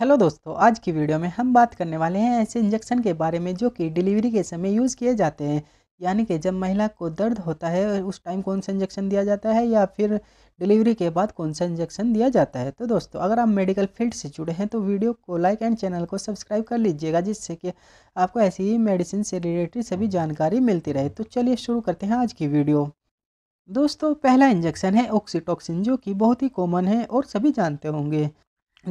hello दोस्तों आज की वीडियो में हम बात करने वाले हैं ऐसे इंजेक्शन के बारे में जो कि डिलीवरी के समय यूज़ किए जाते हैं यानी कि जब महिला को दर्द होता है उस टाइम कौन सा इंजेक्शन दिया जाता है या फिर डिलीवरी के बाद कौन सा इंजेक्शन दिया जाता है तो दोस्तों अगर आप मेडिकल फील्ड से जुड़े हैं तो वीडियो को लाइक एंड चैनल को सब्सक्राइब कर लीजिएगा जिससे कि आपको ऐसी ही मेडिसिन से रिलेटेड सभी जानकारी मिलती रहे तो चलिए शुरू करते हैं आज की वीडियो दोस्तों पहला इंजेक्शन है ऑक्सीटॉक्सिन जो कि बहुत ही कॉमन है और सभी जानते होंगे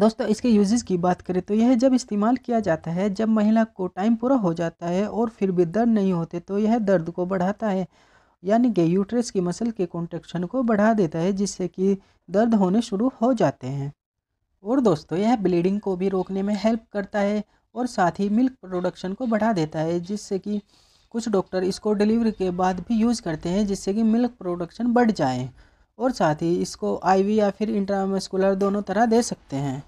दोस्तों इसके यूजेस की बात करें तो यह जब इस्तेमाल किया जाता है जब महिला को टाइम पूरा हो जाता है और फिर भी दर्द नहीं होते तो यह दर्द को बढ़ाता है यानी कि यूट्रस की मसल के कॉन्ट्रेक्शन को बढ़ा देता है जिससे कि दर्द होने शुरू हो जाते हैं और दोस्तों यह ब्लीडिंग को भी रोकने में हेल्प करता है और साथ ही मिल्क प्रोडक्शन को बढ़ा देता है जिससे कि कुछ डॉक्टर इसको डिलीवरी के बाद भी यूज़ करते हैं जिससे कि मिल्क प्रोडक्शन बढ़ जाए और साथ ही इसको आईवी या फिर इंट्रामस्कुलर दोनों तरह दे सकते हैं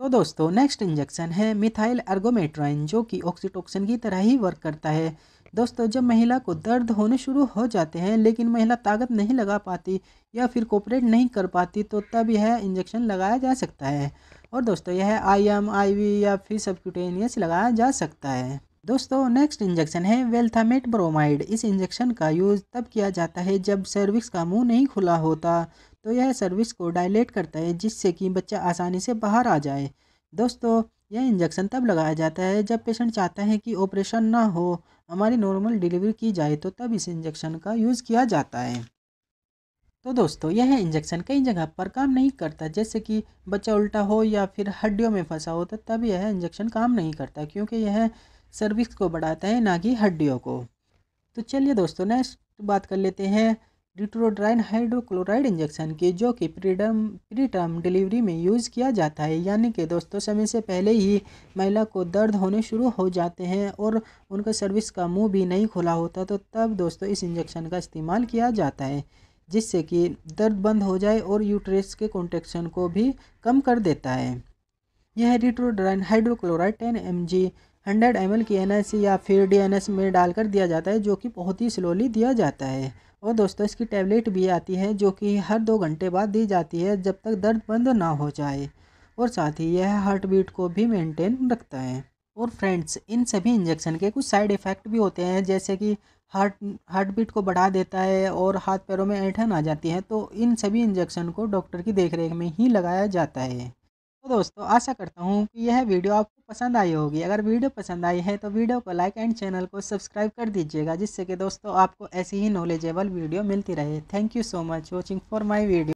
तो दोस्तों नेक्स्ट इंजेक्शन है मिथाइल अर्गोमेट्राइन जो कि ऑक्सीटोक्सिन की तरह ही वर्क करता है दोस्तों जब महिला को दर्द होने शुरू हो जाते हैं लेकिन महिला ताकत नहीं लगा पाती या फिर कोपरेट नहीं कर पाती तो तब यह इंजेक्शन लगाया जा सकता है और दोस्तों यह आई एम आई वी या फिर सबक्यूटेनियस लगाया जा सकता है दोस्तों नेक्स्ट इंजेक्शन है वेल्थामेट ब्रोमाइड इस इंजेक्शन का यूज़ तब किया जाता है जब सर्विक्स का मुंह नहीं खुला होता तो यह सर्विक्स को डायलेट करता है जिससे कि बच्चा आसानी से बाहर आ जाए दोस्तों यह इंजेक्शन तब लगाया जाता है जब पेशेंट चाहता है कि ऑपरेशन ना हो हमारी नॉर्मल डिलीवरी की जाए तो तब इस इंजेक्शन का यूज़ किया जाता है तो दोस्तों यह इंजेक्शन कई जगह पर काम नहीं करता जैसे कि बच्चा उल्टा हो या फिर हड्डियों में फंसा हो तो तब यह इंजेक्शन काम नहीं करता क्योंकि यह सर्विस को बढ़ाता है ना कि हड्डियों को तो चलिए दोस्तों नेक्स्ट बात कर लेते हैं रिट्रोड्राइन हाइड्रोक्लोराइड इंजेक्शन की जो कि प्रीडम प्रीटर्म डिलीवरी में यूज़ किया जाता है यानी कि दोस्तों समय से पहले ही महिला को दर्द होने शुरू हो जाते हैं और उनका सर्विस का मुंह भी नहीं खुला होता तो तब दोस्तों इस इंजेक्शन का इस्तेमाल किया जाता है जिससे कि दर्द बंद हो जाए और यूट्रेस के कॉन्ट्रेक्शन को भी कम कर देता है यह ritodrine hydrochloride ten M G hundred M की एन या फिर डी में डालकर दिया जाता है जो कि बहुत ही स्लोली दिया जाता है और दोस्तों इसकी टैबलेट भी आती है जो कि हर दो घंटे बाद दी जाती है जब तक दर्द बंद ना हो जाए और साथ ही यह हार्ट बीट को भी मेंटेन रखता है और फ्रेंड्स इन सभी इंजेक्शन के कुछ साइड इफ़ेक्ट भी होते हैं जैसे कि हार्ट हार्ट बीट को बढ़ा देता है और हाथ पैरों में ऐठन आ जाती है तो इन सभी इंजेक्शन को डॉक्टर की देख में ही लगाया जाता है तो दोस्तों आशा करता हूँ कि यह वीडियो आपको पसंद आई होगी अगर वीडियो पसंद आई है तो वीडियो को लाइक एंड चैनल को सब्सक्राइब कर दीजिएगा जिससे कि दोस्तों आपको ऐसी ही नॉलेजेबल वीडियो मिलती रहे thank you so much watching for my video